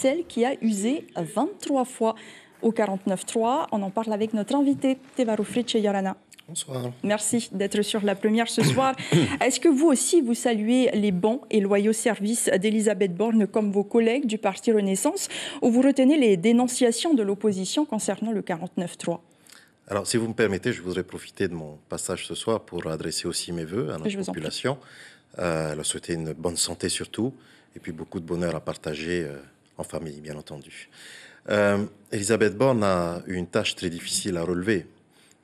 celle qui a usé 23 fois au 49.3. On en parle avec notre invité, Teva et Yarana. Bonsoir. Merci d'être sur la première ce soir. Est-ce que vous aussi, vous saluez les bons et loyaux services d'Elisabeth Borne comme vos collègues du Parti Renaissance ou vous retenez les dénonciations de l'opposition concernant le 49.3 Alors, si vous me permettez, je voudrais profiter de mon passage ce soir pour adresser aussi mes voeux à notre je population, euh, leur souhaiter une bonne santé surtout, et puis beaucoup de bonheur à partager euh, en famille, bien entendu. Euh, Elisabeth Borne a une tâche très difficile à relever.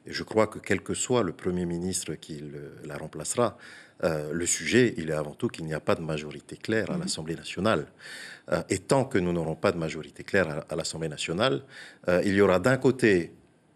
Et je crois que quel que soit le Premier ministre qui la remplacera, euh, le sujet, il est avant tout qu'il n'y a pas de majorité claire à mhm. l'Assemblée nationale. Euh, et tant que nous n'aurons pas de majorité claire à, l'Assemblée nationale, il y aura d'un côté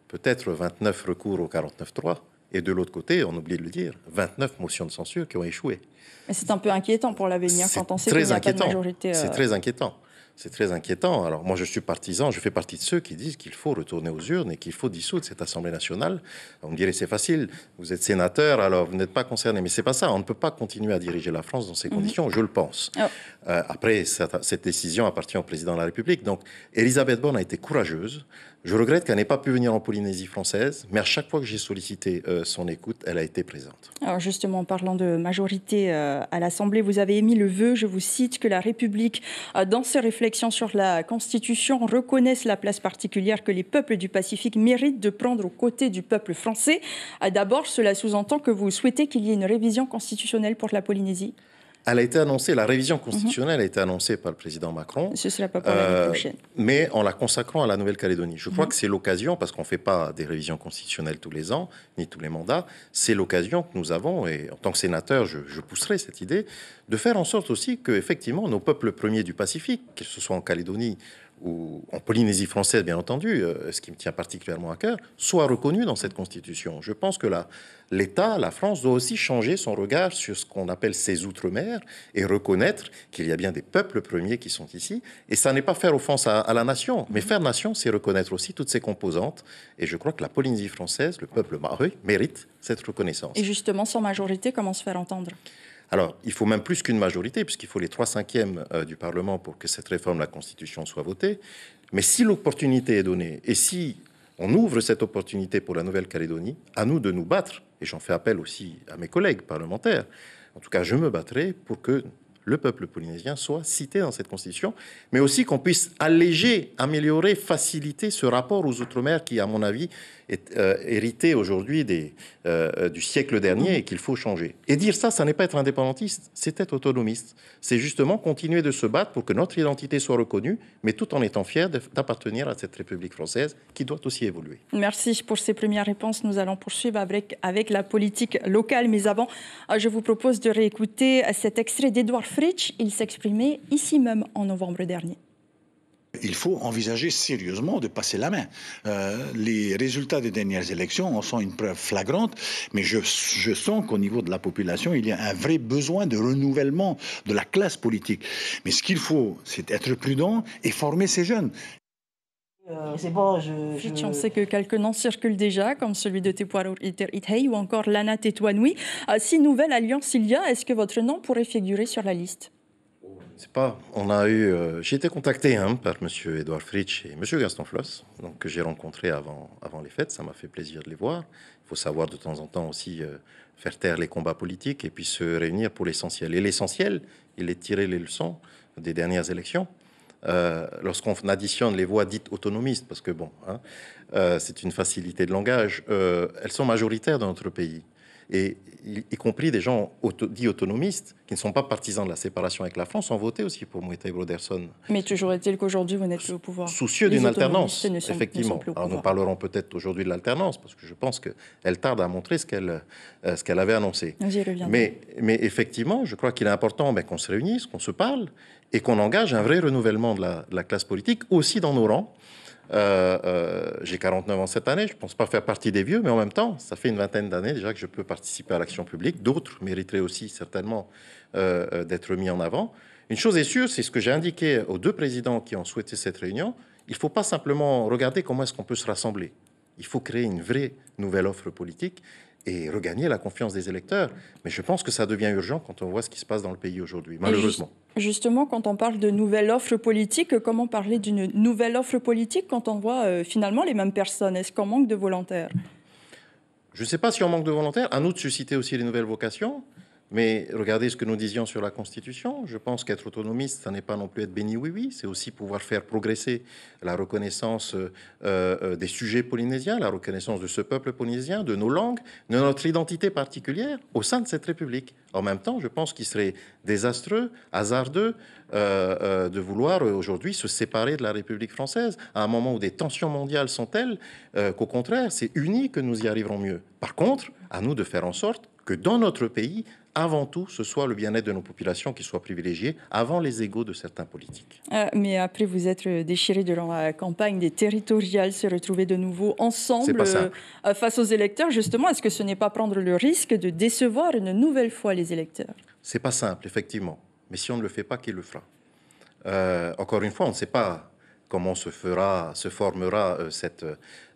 peut-être 29 recours au 49-3, et de l'autre côté, on oublie de le dire, 29 motions de censure qui ont échoué. Mais c'est un peu inquiétant pour l'avenir quand on sait qu'il n'y a pas de majorité. C'est très inquiétant. C'est très inquiétant. Alors moi, je suis partisan, je fais partie de ceux qui disent qu'il faut retourner aux urnes et qu'il faut dissoudre cette Assemblée nationale. On me dirait c'est facile, vous êtes sénateur, alors vous n'êtes pas concerné. Mais c'est pas ça. On ne peut pas continuer à diriger la France dans ces mhm. conditions, je le pense. Oh. Euh, après, cette, cette décision appartient au président de la République. Donc Elisabeth Borne a été courageuse. Je regrette qu'elle n'ait pas pu venir en Polynésie française, mais à chaque fois que j'ai sollicité euh, son écoute, elle a été présente. Alors justement, en parlant de majorité euh, à l'Assemblée, vous avez émis le vœu, je vous cite, que la République, euh, dans ses réflexions sur la Constitution, reconnaisse la place particulière que les peuples du Pacifique méritent de prendre aux côtés du peuple français. D'abord, cela sous-entend que vous souhaitez qu'il y ait une révision constitutionnelle pour la Polynésie elle a été annoncée, la révision mhm. constitutionnelle a été annoncée par le président Macron. Ce sera pas pour euh, prochaine. mais en la consacrant à la Nouvelle-Calédonie. Je crois mhm. que c'est l'occasion, parce qu'on ne fait pas des révisions constitutionnelles tous les ans, ni tous les mandats, c'est l'occasion que nous avons, et en tant que sénateur, je, je, pousserai cette idée, de faire en sorte aussi que, effectivement, nos peuples premiers du Pacifique, que ce soit en Calédonie ou en Polynésie française, bien entendu, euh, ce qui me tient particulièrement à cœur, soit reconnu dans cette Constitution. Je pense que l'État, la, France, doit aussi changer son regard sur ce qu'on appelle ses outre-mer et reconnaître qu'il y a bien des peuples premiers qui sont ici. Et ça n'est pas faire offense à, la nation, mais mm-hmm. faire nation, c'est reconnaître aussi toutes ses composantes. Et je crois que la Polynésie française, le peuple maorais, mérite cette reconnaissance. Et justement, sans majorité, comment se faire entendre alors, il faut même plus qu'une majorité, puisqu'il faut les trois cinquièmes euh, du Parlement pour que cette réforme de la Constitution soit votée. Mais si l'opportunité est donnée, et si on ouvre cette opportunité pour la Nouvelle-Calédonie, à nous de nous battre, et j'en fais appel aussi à mes collègues parlementaires, en tout cas, je me battrai pour que le peuple polynésien soit cité dans cette constitution, mais aussi qu'on puisse alléger, améliorer, faciliter ce rapport aux Outre-mer qui, à mon avis, est euh, hérité aujourd'hui des, euh, du siècle dernier et qu'il faut changer. Et dire ça, ça n'est pas être indépendantiste, c'est être autonomiste. C'est justement continuer de se battre pour que notre identité soit reconnue, mais tout en étant fier d'appartenir à cette République française qui doit aussi évoluer. Merci pour ces premières réponses. Nous allons poursuivre avec, avec la politique locale. Mais avant, euh, je vous propose de réécouter cet extrait d'Edouard Fritsch, il s'exprimait ici même en novembre dernier. Il faut envisager sérieusement de passer la main. Euh, les résultats des dernières élections en sont une preuve flagrante, mais je sens qu'au niveau de la population, il y a un vrai besoin de renouvellement de la classe politique. Mais ce qu'il faut, c'est être prudent et former ces jeunes. Euh, bon, on sait que quelques noms circulent déjà, comme celui de Tepoaro Ithei ou encore Lana Tetouanoui. Ah, si nouvelle alliance il y a, est-ce que votre nom pourrait figurer sur la liste c'est pas. On a eu. Euh, j'ai été contacté hein, par Monsieur Edouard Fritsch et Monsieur Gaston Floss, donc que j'ai rencontré avant avant les fêtes. Ça m'a fait plaisir de les voir. Il faut savoir de temps en temps aussi euh, faire taire les combats politiques et puis se réunir pour l'essentiel. Et l'essentiel, il est tirer les leçons des dernières élections. Euh, lorsqu'on additionne les voix dites autonomistes, parce que bon, hein, euh, c'est une facilité de langage, euh, elles sont majoritaires dans notre pays et y compris des gens dits autonomistes qui ne sont pas partisans de la séparation avec la France ont voté aussi pour Moueta Broderson. Mais toujours est-il qu'aujourd'hui vous n'êtes plus au pouvoir. Soucieux d'une alternance, effectivement. Alors nous parlerons peut-être aujourd'hui de l'alternance parce que je pense qu'elle tarde à montrer ce qu'elle euh, ce avait annoncé. Mais effectivement, je crois qu'il est important ben, qu'on se réunisse, qu'on se parle et qu'on engage un vrai renouvellement de la classe politique aussi dans nos rangs. Euh, euh, j'ai 49 ans cette année, je ne pense pas faire partie des vieux, mais en même temps, ça fait une vingtaine d'années déjà que je peux participer à l'action publique. D'autres mériteraient aussi certainement euh, d'être mis en avant. Une chose est sûre, c'est ce que j'ai indiqué aux deux présidents qui ont souhaité cette réunion, il ne faut pas simplement regarder comment est-ce qu'on peut se rassembler. Il faut créer une vraie nouvelle offre politique et regagner la confiance des électeurs. Mais je pense que ça devient urgent quand on voit ce qui se passe dans le pays aujourd'hui, malheureusement. Justement, quand on parle de nouvelle offre politique, comment parler d'une nouvelle offre politique quand on voit euh, finalement les mêmes personnes Est-ce qu'on manque de volontaires Je ne sais pas si on manque de volontaires. À nous de susciter aussi les nouvelles vocations. Mais regardez ce que nous disions sur la Constitution. Je pense qu'être autonomiste, ça n'est pas non plus être béni oui-oui, c'est aussi pouvoir faire progresser la reconnaissance euh, euh, des sujets polynésiens, la reconnaissance de ce peuple polynésien, de nos langues, de notre identité particulière au sein de cette République. En même temps, je pense qu'il serait désastreux, hasardeux, euh, de vouloir aujourd'hui se séparer de la République française à un moment où des tensions mondiales sont telles qu'au contraire, c'est unis que nous y arriverons mieux. Par contre, à nous de faire en sorte que dans notre pays, avant tout, ce soit le bien-être de nos populations qui soit privilégié avant les égaux de certains politiques. Euh, mais après vous être euh, déchiré durant la euh, campagne des territoriales, se retrouver de nouveau ensemble face aux électeurs, justement, est-ce que ce n'est pas prendre le risque de décevoir une nouvelle fois les électeurs C'est pas simple, effectivement. Mais si on ne le fait pas, qui le fera Encore une fois, on ne sait pas comment se, fera, se formera euh, cette,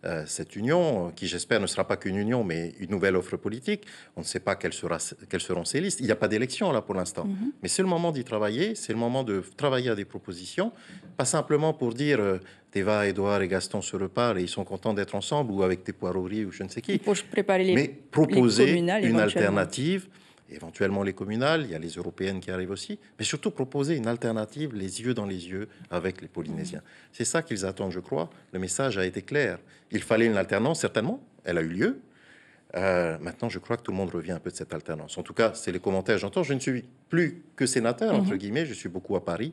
euh, cette union, qui j'espère ne sera pas qu'une union, mais une nouvelle offre politique. On ne sait pas quelles, seront ces listes. Il n'y a pas d'élection là pour l'instant. Mm-hmm. Mais c'est le moment d'y travailler, c'est le moment de travailler à des propositions, pas simplement pour dire euh, Teva, Édouard et Gaston se reparlent et ils sont contents d'être ensemble, ou avec tes poireries ou je ne sais qui. Il faut préparer les, mais proposer une alternative éventuellement les communales, il y a les européennes qui arrivent aussi, mais surtout proposer une alternative, les yeux dans les yeux, avec les Polynésiens. Mmh. C'est ça qu'ils attendent, je crois. Le message a été clair. Il fallait une alternance, certainement, elle a eu lieu. Euh, maintenant, je crois que tout le monde revient un peu de cette alternance. En tout cas, c'est les commentaires que j'entends. Je ne suis plus que sénateur, mmh. entre guillemets, je suis beaucoup à Paris.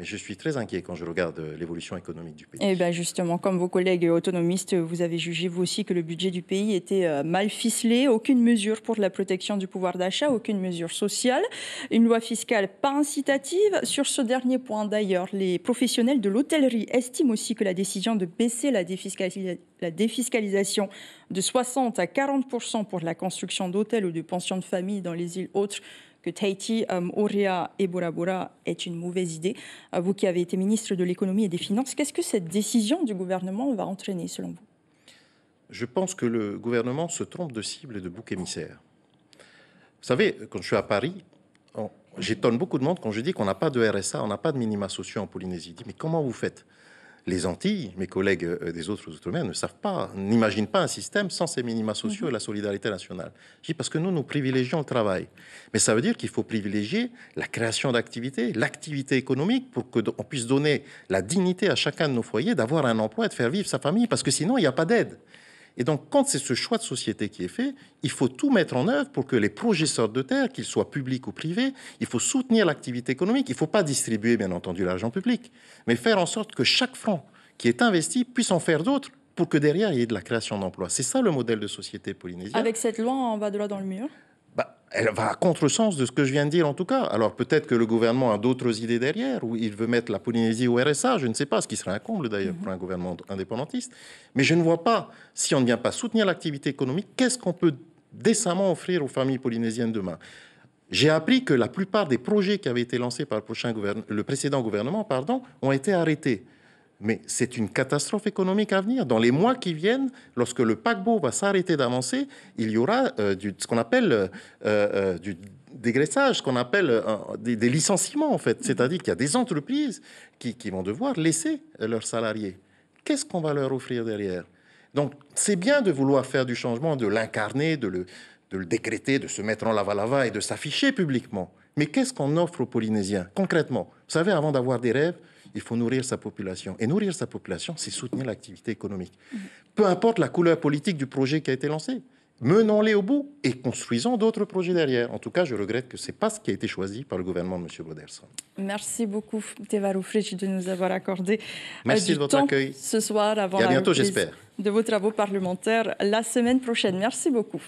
Mais je suis très inquiet quand je regarde euh, l'évolution économique du pays. Et eh bien justement, comme vos collègues autonomistes, vous avez jugé vous aussi que le budget du pays était euh, mal ficelé, aucune mesure pour la protection du pouvoir d'achat, aucune mesure sociale, une loi fiscale pas incitative. Sur ce dernier point d'ailleurs, les professionnels de l'hôtellerie estiment aussi que la décision de baisser la, la défiscalisation de 60 à 40 pour la construction d'hôtels ou de pensions de famille dans les îles Autres que Tahiti, euh, Orea et Bora Bora est une mauvaise idée. Euh, vous qui avez été ministre de l'économie et des finances, qu'est-ce que cette décision du gouvernement va entraîner selon vous Je pense que le gouvernement se trompe de cible et de bouc émissaire. Vous savez, quand je suis à Paris, j'étonne beaucoup de monde quand je dis qu'on n'a pas de RSA, on n'a pas de minima sociaux en Polynésie. Je dis, mais comment vous faites les Antilles, mes collègues euh, des autres Outre-mer ne savent pas, n'imaginent pas un système sans ces minima sociaux et la solidarité nationale. Je parce que nous, nous privilégions le travail. Mais ça veut dire qu'il faut privilégier la création d'activités, l'activité économique pour qu'on puisse donner la dignité à chacun de nos foyers d'avoir un emploi et de faire vivre sa famille parce que sinon, il n'y a pas d'aide. Et donc, quand c'est ce choix de société qui est fait, il faut tout mettre en œuvre pour que les projets sortent de terre, qu'ils soient publics ou privés, il faut soutenir l'activité économique. Il ne faut pas distribuer, bien entendu, l'argent public, mais faire en sorte que chaque franc qui est investi puisse en faire d'autres pour que derrière, il y ait de la création d'emplois. C'est ça le modèle de société polynésienne. Avec cette loi on va de là dans le mur elle va à contresens de ce que je viens de dire en tout cas. Alors peut-être que le gouvernement a d'autres idées derrière, où il veut mettre la Polynésie au RSA, je ne sais pas, ce qui serait un comble d'ailleurs mhm. pour un gouvernement indépendantiste. Mais je ne vois pas, si on ne vient pas soutenir l'activité économique, qu'est-ce qu'on peut décemment offrir aux familles polynésiennes demain j'ai appris que la plupart des projets qui avaient été lancés par le, le précédent gouvernement pardon, ont été arrêtés. Mais c'est une catastrophe économique à venir. Dans les mois qui viennent, lorsque le paquebot va s'arrêter d'avancer, il y aura euh, ce qu'on appelle euh, euh, du dégraissage, qu'on appelle des, licenciements, en fait. Mm-hmm. C'est-à-dire qu'il y a des entreprises qui, vont devoir laisser leurs salariés. Qu'est-ce qu'on va leur offrir derrière Donc, c'est bien de vouloir faire du changement, de l'incarner, de le, de le décréter, de se mettre en lava-lava et de s'afficher publiquement. Mais qu'est-ce qu'on offre aux Polynésiens concrètement Vous savez, avant d'avoir des rêves, il faut nourrir sa population. Et nourrir sa population, c'est soutenir l'activité économique. Peu importe la couleur politique du projet qui a été lancé, menons-les au bout et construisons d'autres projets derrière. En tout cas, je regrette que ce n'est pas ce qui a été choisi par le gouvernement de M. Boderson. Merci beaucoup, Tevaroufrich, de nous avoir accordé euh, de votre temps ce soir avant la de vos travaux parlementaires la semaine prochaine. Merci beaucoup.